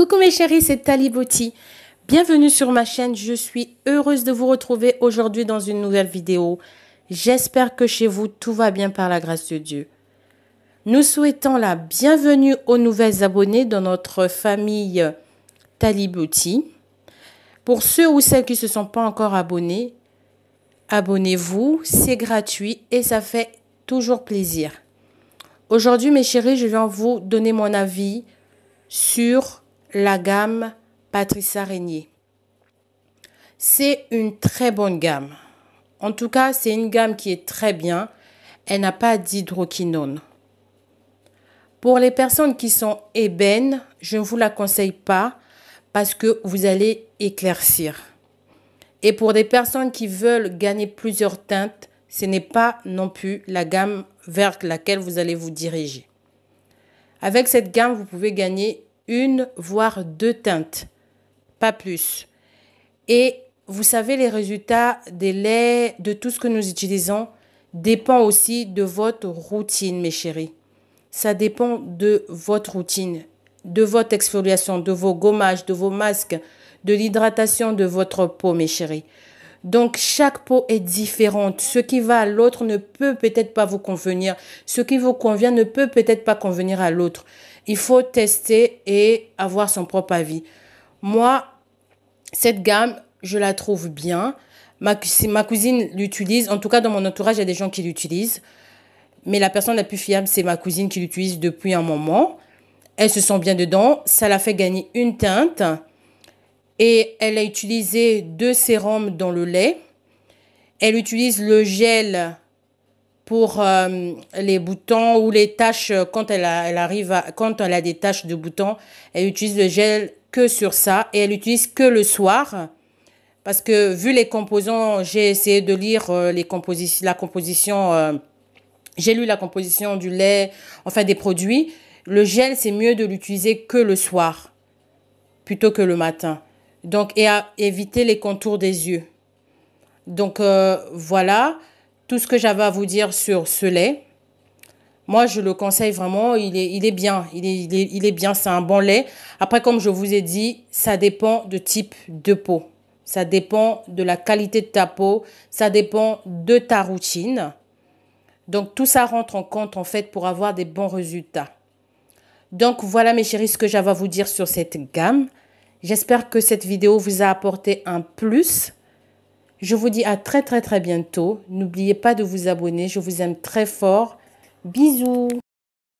Coucou mes chéris, c'est Talibotti. Bienvenue sur ma chaîne, je suis heureuse de vous retrouver aujourd'hui dans une nouvelle vidéo. J'espère que chez vous tout va bien par la grâce de Dieu. Nous souhaitons la bienvenue aux nouvelles abonnées dans notre famille Talibouti. Pour ceux ou celles qui ne se sont pas encore abonnés, abonnez-vous, c'est gratuit et ça fait toujours plaisir. Aujourd'hui mes chéris, je viens vous donner mon avis sur la gamme patrice araignée C'est une très bonne gamme. En tout cas, c'est une gamme qui est très bien. Elle n'a pas d'hydroquinone. Pour les personnes qui sont ébènes, je ne vous la conseille pas parce que vous allez éclaircir. Et pour des personnes qui veulent gagner plusieurs teintes, ce n'est pas non plus la gamme vers laquelle vous allez vous diriger. Avec cette gamme, vous pouvez gagner une, voire deux teintes, pas plus. Et vous savez, les résultats des laits, de tout ce que nous utilisons, dépend aussi de votre routine, mes chéris. Ça dépend de votre routine, de votre exfoliation, de vos gommages, de vos masques, de l'hydratation de votre peau, mes chéris. Donc chaque peau est différente. Ce qui va à l'autre ne peut peut-être pas vous convenir. Ce qui vous convient ne peut peut-être pas convenir à l'autre. Il faut tester et avoir son propre avis. Moi, cette gamme, je la trouve bien. Ma, ma cousine l'utilise. En tout cas, dans mon entourage, il y a des gens qui l'utilisent. Mais la personne la plus fiable, c'est ma cousine qui l'utilise depuis un moment. Elle se sent bien dedans. Ça la fait gagner une teinte et elle a utilisé deux sérums dans le lait. Elle utilise le gel pour euh, les boutons ou les taches euh, quand elle, a, arrive quand elle a des taches de boutons. Elle utilise le gel que sur ça et elle utilise que le soir. Parce que vu les composants, j'ai essayé de lire euh, les la composition, j'ai lu la composition du lait, enfin des produits. Le gel, c'est mieux de l'utiliser que le soir plutôt que le matin. Donc, et à éviter les contours des yeux. Donc, euh, voilà tout ce que j'avais à vous dire sur ce lait. Moi, je le conseille vraiment. Il est, bien. Il est, bien. C'est un bon lait. Après, comme je vous ai dit, ça dépend de type de peau. Ça dépend de la qualité de ta peau. Ça dépend de ta routine. Donc, tout ça rentre en compte, en fait, pour avoir des bons résultats. Donc, voilà, mes chéris, ce que j'avais à vous dire sur cette gamme. J'espère que cette vidéo vous a apporté un plus. Je vous dis à très très très bientôt. N'oubliez pas de vous abonner. Je vous aime très fort. Bisous